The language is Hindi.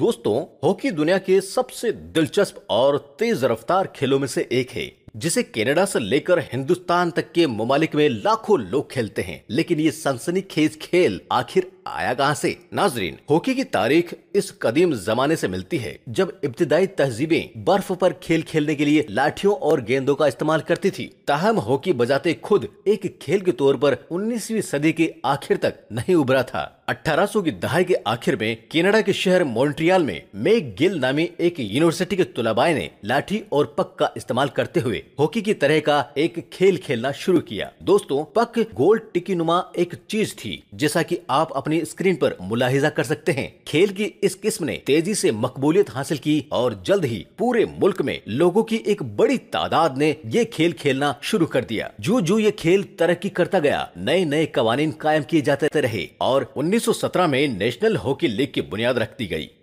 दोस्तों हॉकी दुनिया के सबसे दिलचस्प और तेज रफ्तार खेलों में से एक है जिसे कनाडा से लेकर हिंदुस्तान तक के ममालिक में लाखों लोग खेलते हैं लेकिन ये सनसनीखेज खेल आखिर आया कहां से नाजरीन हॉकी की तारीख इस कदीम जमाने से मिलती है जब इब्तदाई तहजीबें बर्फ पर खेल खेलने के लिए लाठियों और गेंदों का इस्तेमाल करती थी ताहम हॉकी बजाते खुद एक खेल के तौर पर 19वीं सदी के आखिर तक नहीं उभरा था 1800 की दहाई के आखिर में कनाडा के शहर मॉन्ट्रियल में मेक गिल नामी एक यूनिवर्सिटी के तुलाबाए ने लाठी और पक का इस्तेमाल करते हुए हॉकी की तरह का एक खेल खेलना शुरू किया दोस्तों पक गोल टिकी नुमा एक चीज थी जैसा की आप अपने अपनी स्क्रीन पर मुलाहिजा कर सकते हैं खेल की इस किस्म ने तेजी से मकबूलियत हासिल की और जल्द ही पूरे मुल्क में लोगों की एक बड़ी तादाद ने ये खेल खेलना शुरू कर दिया जो जो ये खेल तरक्की करता गया नए नए कवानीन कायम किए जाते रहे और 1917 में नेशनल हॉकी लीग की बुनियाद रख दी